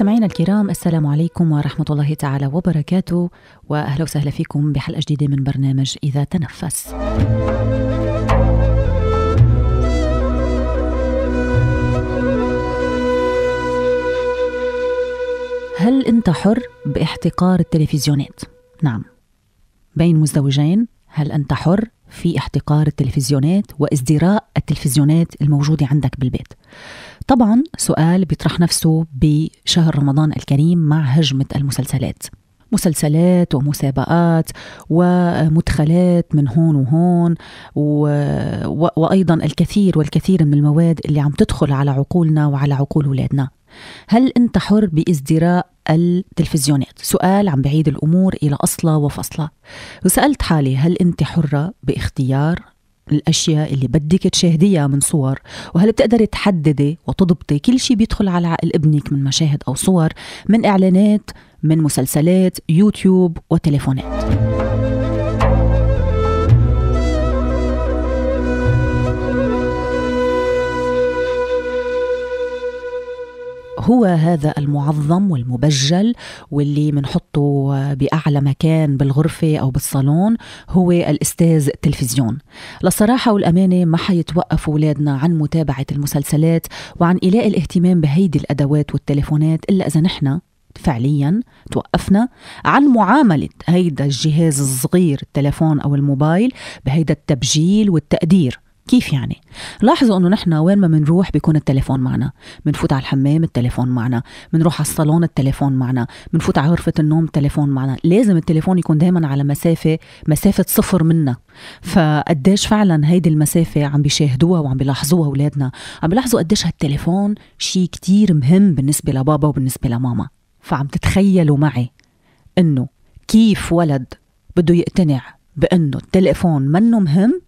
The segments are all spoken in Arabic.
مستمعينا الكرام السلام عليكم ورحمة الله تعالى وبركاته وأهلا وسهلا فيكم بحلقة جديدة من برنامج إذا تنفس هل أنت حر باحتقار التلفزيونات؟ نعم بين مزدوجين هل أنت حر في احتقار التلفزيونات وازدراء التلفزيونات الموجودة عندك بالبيت طبعا سؤال بيطرح نفسه بشهر رمضان الكريم مع هجمة المسلسلات مسلسلات ومسابقات ومدخلات من هون وهون و... و... وأيضا الكثير والكثير من المواد اللي عم تدخل على عقولنا وعلى عقول أولادنا هل أنت حر بازدراء التلفزيونات سؤال عم بعيد الأمور إلى أصلها وفصلها وسألت حالي هل أنت حرة باختيار الأشياء اللي بدك تشاهديها من صور وهل بتقدري تحددي وتضبطي كل شيء بيدخل على عقل ابنك من مشاهد أو صور من إعلانات من مسلسلات يوتيوب وتليفونات هو هذا المعظم والمبجل واللي بنحطه باعلى مكان بالغرفه او بالصالون هو الاستاذ التلفزيون للصراحه والامانه ما حيتوقفوا اولادنا عن متابعه المسلسلات وعن إلاء الاهتمام بهيدي الادوات والتليفونات الا اذا نحن فعليا توقفنا عن معاملة هيدا الجهاز الصغير التلفون أو الموبايل بهيدا التبجيل والتقدير كيف يعني؟ لاحظوا انه نحن وين ما بنروح بيكون التليفون معنا، بنفوت على الحمام التليفون معنا، بنروح على الصالون التليفون معنا، بنفوت على غرفة النوم التليفون معنا، لازم التليفون يكون دائما على مسافة مسافة صفر منا، فقديش فعلا هيدي المسافة عم بيشاهدوها وعم بيلاحظوها اولادنا، عم بيلاحظوا قديش هالتليفون شيء كتير مهم بالنسبة لبابا وبالنسبة لماما، فعم تتخيلوا معي انه كيف ولد بده يقتنع بانه التليفون منه مهم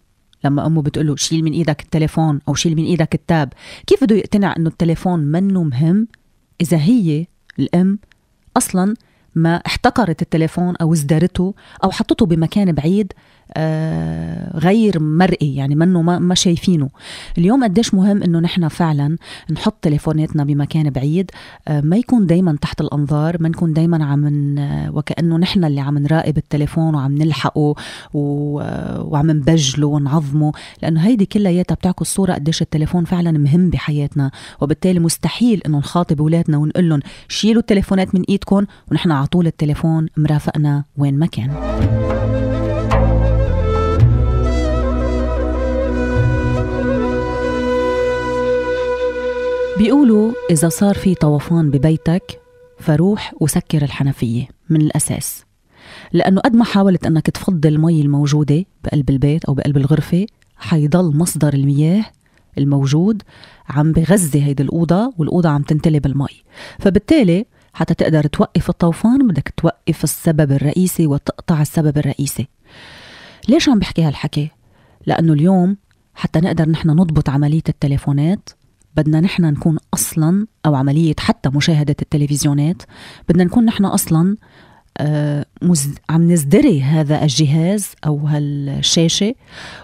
لما امه بتقول له شيل من ايدك التليفون او شيل من ايدك التاب كيف بده يقتنع انه التليفون منه مهم اذا هي الام اصلا ما احتقرت التليفون او ازدرته او حطته بمكان بعيد آه، غير مرئي يعني منه ما, ما شايفينه اليوم قديش مهم انه نحن فعلا نحط تليفوناتنا بمكان بعيد آه، ما يكون دايما تحت الانظار ما نكون دايما عم وكانه نحن اللي عم نراقب التليفون وعم نلحقه وعم نبجله ونعظمه لانه هيدي كلياتها بتعكس صوره قديش التليفون فعلا مهم بحياتنا وبالتالي مستحيل انه نخاطب اولادنا ونقول لهم شيلوا التليفونات من ايدكم ونحن على طول التليفون مرافقنا وين ما كان بيقولوا إذا صار في طوفان ببيتك فروح وسكر الحنفية من الأساس لأنه قد ما حاولت أنك تفضي المي الموجودة بقلب البيت أو بقلب الغرفة حيضل مصدر المياه الموجود عم بغذي هيدي الأوضة والأوضة عم تنتلي بالمي فبالتالي حتى تقدر توقف الطوفان بدك توقف السبب الرئيسي وتقطع السبب الرئيسي ليش عم بحكي هالحكي؟ لأنه اليوم حتى نقدر نحن نضبط عملية التليفونات بدنا نحن نكون اصلا او عمليه حتى مشاهده التلفزيونات بدنا نكون نحن اصلا آه، عم نزدري هذا الجهاز او هالشاشه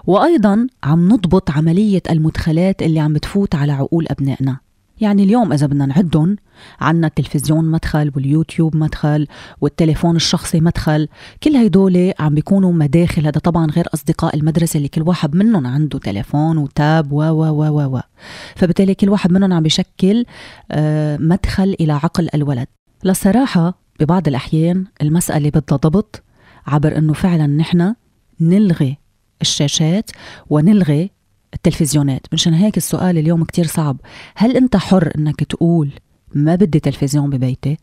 وايضا عم نضبط عمليه المدخلات اللي عم بتفوت على عقول ابنائنا يعني اليوم إذا بدنا نعدهم عنا التلفزيون مدخل واليوتيوب مدخل والتليفون الشخصي مدخل كل هيدول عم بيكونوا مداخل هذا طبعا غير أصدقاء المدرسة اللي كل واحد منهم عنده تليفون وتاب و و و و و فبالتالي كل واحد منهم عم بيشكل آه، مدخل إلى عقل الولد للصراحة ببعض الأحيان المسألة بدها ضبط عبر أنه فعلا نحن نلغي الشاشات ونلغي التلفزيونات منشان هيك السؤال اليوم كتير صعب هل أنت حر أنك تقول ما بدي تلفزيون ببيتي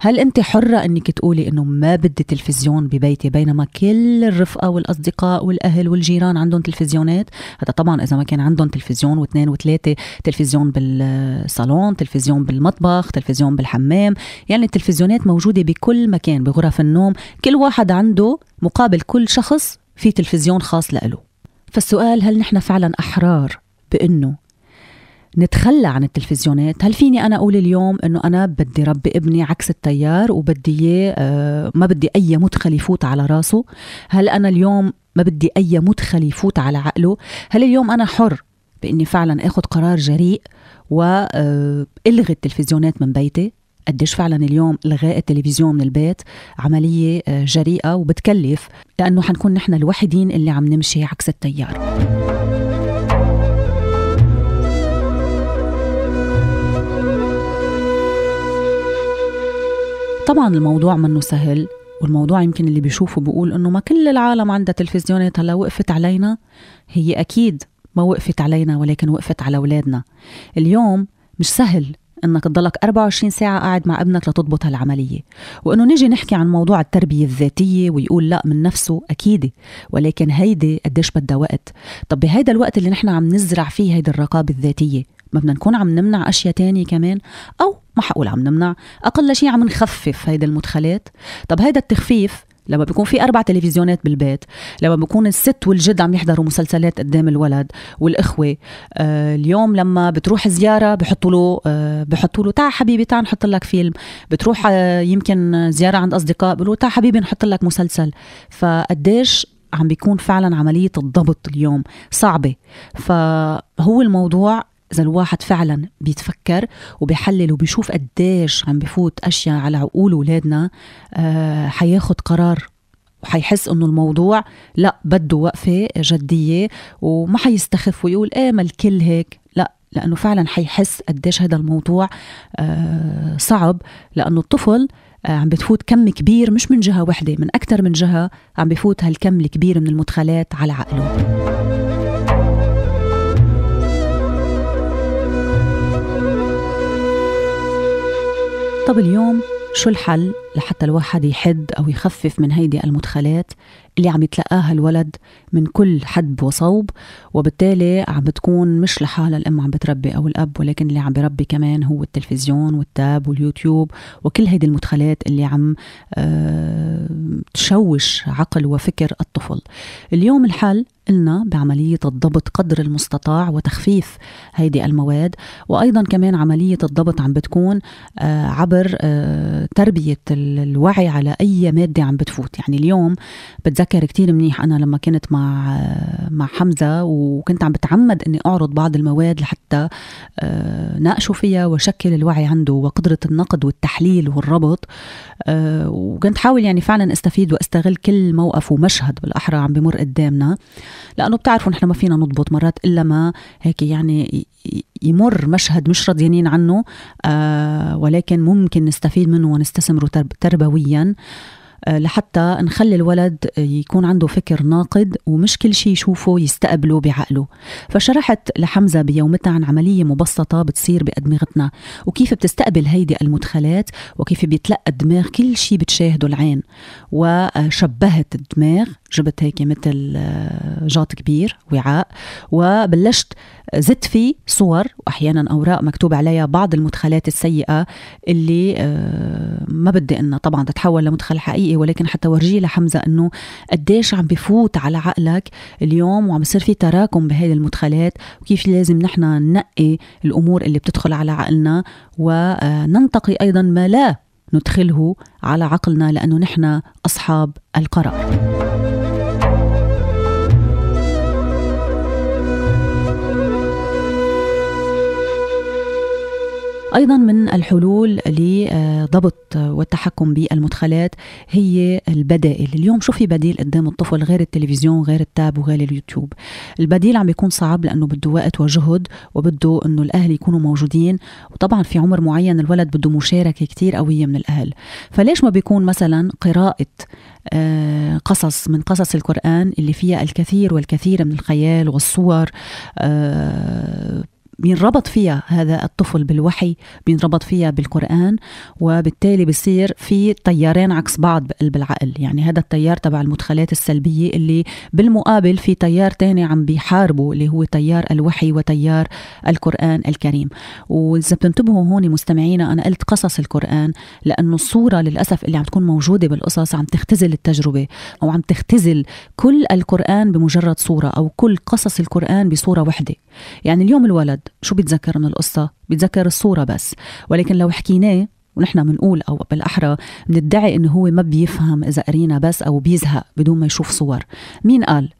هل أنت حرة أنك تقولي أنه ما بدي تلفزيون ببيتي بينما كل الرفقة والأصدقاء والأهل والجيران عندهم تلفزيونات هذا طبعا إذا ما كان عندهم تلفزيون واثنين وثلاثة تلفزيون بالصالون تلفزيون بالمطبخ تلفزيون بالحمام يعني التلفزيونات موجودة بكل مكان بغرف النوم كل واحد عنده مقابل كل شخص في تلفزيون خاص لإله فالسؤال هل نحن فعلا أحرار بأنه نتخلى عن التلفزيونات هل فيني أنا أقول اليوم أنه أنا بدي ربي ابني عكس التيار وبدي آه، ما بدي أي مدخل يفوت على راسه هل أنا اليوم ما بدي أي مدخل يفوت على عقله هل اليوم أنا حر بإني فعلا أخذ قرار جريء وألغي آه، التلفزيونات من بيتي قديش فعلا اليوم الغاء التلفزيون من البيت عمليه آه، جريئه وبتكلف لانه حنكون نحن الوحيدين اللي عم نمشي عكس التيار طبعا الموضوع منه سهل والموضوع يمكن اللي بيشوفه بيقول انه ما كل العالم عندها تلفزيونات هلا وقفت علينا هي اكيد ما وقفت علينا ولكن وقفت على اولادنا اليوم مش سهل انك تضلك 24 ساعه قاعد مع ابنك لتضبط هالعمليه وانه نيجي نحكي عن موضوع التربيه الذاتيه ويقول لا من نفسه اكيد ولكن هيدي قديش بدها وقت طب بهيدا الوقت اللي نحن عم نزرع فيه هيدي الرقابه الذاتيه ما بدنا نكون عم نمنع اشياء تانية كمان او ما حقول عم نمنع اقل شيء عم نخفف هيدا المدخلات طب هيدا التخفيف لما بيكون في اربع تلفزيونات بالبيت لما بيكون الست والجد عم يحضروا مسلسلات قدام الولد والاخوه آه اليوم لما بتروح زياره بحطوا له آه بحطوا له تعا حبيبي تعا نحط لك فيلم بتروح آه يمكن زياره عند اصدقاء بيقولوا تعا حبيبي نحط لك مسلسل فقديش عم بيكون فعلا عمليه الضبط اليوم صعبه فهو الموضوع اذا الواحد فعلا بيتفكر وبيحلل وبيشوف قديش عم بفوت اشياء على عقول اولادنا آه، حياخد قرار وحيحس انه الموضوع لا بده وقفه جديه وما حيستخف ويقول ايه ما الكل هيك لا لانه فعلا حيحس قديش هذا الموضوع آه، صعب لانه الطفل آه، عم بتفوت كم كبير مش من جهه وحده من اكثر من جهه عم بفوت هالكم الكبير من المدخلات على عقله طب اليوم شو الحل لحتى الواحد يحد أو يخفف من هيدي المدخلات اللي عم يتلقاها الولد من كل حدب وصوب وبالتالي عم بتكون مش لحالها الأم عم بتربي أو الأب ولكن اللي عم بربي كمان هو التلفزيون والتاب واليوتيوب وكل هيدي المدخلات اللي عم آه، تشوش عقل وفكر الطفل اليوم الحل قلنا بعملية الضبط قدر المستطاع وتخفيف هيدي المواد وأيضا كمان عملية الضبط عم بتكون آه، عبر آه، تربية الوعي على اي ماده عم بتفوت يعني اليوم بتذكر كتير منيح انا لما كنت مع مع حمزه وكنت عم بتعمد اني اعرض بعض المواد لحتى آه، ناقشه فيها وشكل الوعي عنده وقدره النقد والتحليل والربط آه، وكنت حاول يعني فعلا استفيد واستغل كل موقف ومشهد بالاحرى عم بمر قدامنا لانه بتعرفوا نحن ما فينا نضبط مرات الا ما هيك يعني يمر مشهد مش راضيانين عنه آه، ولكن ممكن نستفيد منه ونستثمره تربويا آه، لحتى نخلي الولد يكون عنده فكر ناقد ومش كل شيء يشوفه يستقبله بعقله فشرحت لحمزة بيومتها عن عملية مبسطة بتصير بأدمغتنا وكيف بتستقبل هيدي المدخلات وكيف بيتلقى الدماغ كل شيء بتشاهده العين وشبهت الدماغ جبت هيك مثل آه، جاط كبير وعاء وبلشت زدت فيه صور واحيانا اوراق مكتوب عليها بعض المدخلات السيئه اللي آه، ما بدي انها طبعا تتحول لمدخل حقيقي ولكن حتى ورجيه لحمزه انه قديش عم بفوت على عقلك اليوم وعم يصير في تراكم بهذه المدخلات وكيف لازم نحن ننقي الامور اللي بتدخل على عقلنا وننتقي آه، ايضا ما لا ندخله على عقلنا لانه نحن اصحاب القرار. أيضا من الحلول لضبط والتحكم بالمدخلات هي البدائل اليوم شو في بديل قدام الطفل غير التلفزيون غير التاب وغير اليوتيوب البديل عم بيكون صعب لأنه بده وقت وجهد وبده أنه الأهل يكونوا موجودين وطبعا في عمر معين الولد بده مشاركة كتير قوية من الأهل فليش ما بيكون مثلا قراءة آه، قصص من قصص القرآن اللي فيها الكثير والكثير من الخيال والصور آه، بينربط فيها هذا الطفل بالوحي بينربط فيها بالقرآن وبالتالي بصير في تيارين عكس بعض بقلب العقل يعني هذا التيار تبع المدخلات السلبية اللي بالمقابل في تيار تاني عم بيحاربه اللي هو تيار الوحي وتيار القرآن الكريم وإذا بتنتبهوا هون مستمعينا أنا قلت قصص القرآن لأنه الصورة للأسف اللي عم تكون موجودة بالقصص عم تختزل التجربة أو عم تختزل كل القرآن بمجرد صورة أو كل قصص القرآن بصورة وحدة يعني اليوم الولد شو بيتذكر من القصة؟ بيتذكر الصورة بس ولكن لو حكيناه ونحن بنقول او بالاحرى بندعي انه هو ما بيفهم اذا قرينا بس او بيزهق بدون ما يشوف صور مين قال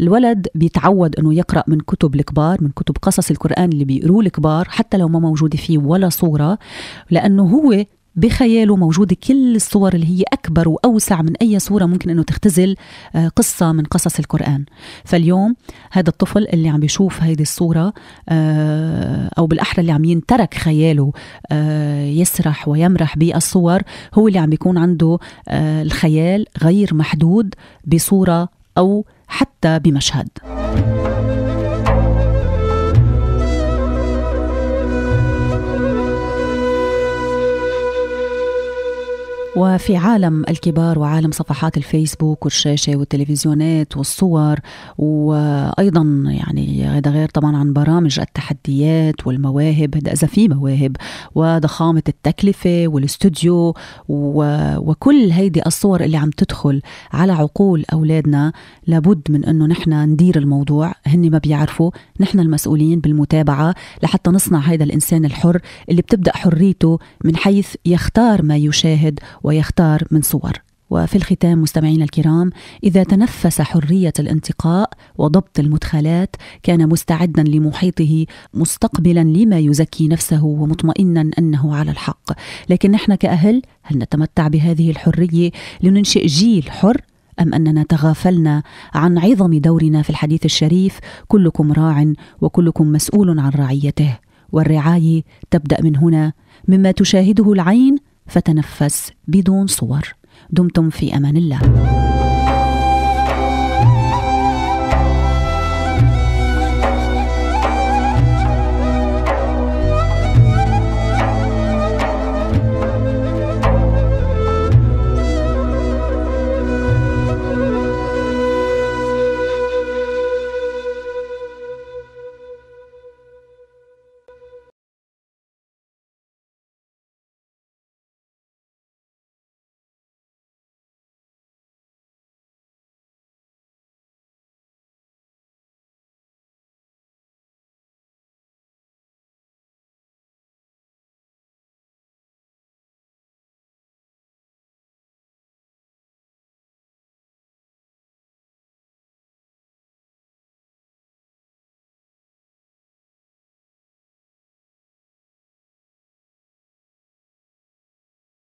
الولد بيتعود انه يقرا من كتب الكبار من كتب قصص القران اللي بيقروه الكبار حتى لو ما موجوده فيه ولا صوره لانه هو بخياله موجودة كل الصور اللي هي أكبر وأوسع من أي صورة ممكن أنه تختزل آه، قصة من قصص القرآن فاليوم هذا الطفل اللي عم بيشوف هيدي الصورة آه، أو بالأحرى اللي عم ينترك خياله آه، يسرح ويمرح بالصور هو اللي عم بيكون عنده الخيال غير محدود بصورة أو حتى بمشهد وفي عالم الكبار وعالم صفحات الفيسبوك والشاشة والتلفزيونات والصور وأيضا يعني هذا غير طبعا عن برامج التحديات والمواهب هذا إذا في مواهب وضخامة التكلفة والاستوديو وكل هيدي الصور اللي عم تدخل على عقول أولادنا لابد من أنه نحن ندير الموضوع هن ما بيعرفوا نحن المسؤولين بالمتابعة لحتى نصنع هذا الإنسان الحر اللي بتبدأ حريته من حيث يختار ما يشاهد ويختار من صور وفي الختام مستمعينا الكرام اذا تنفس حريه الانتقاء وضبط المدخلات كان مستعدا لمحيطه مستقبلا لما يزكي نفسه ومطمئنا انه على الحق لكن نحن كاهل هل نتمتع بهذه الحريه لننشئ جيل حر ام اننا تغافلنا عن عظم دورنا في الحديث الشريف كلكم راع وكلكم مسؤول عن رعيته والرعايه تبدا من هنا مما تشاهده العين فتنفس بدون صور دمتم في امان الله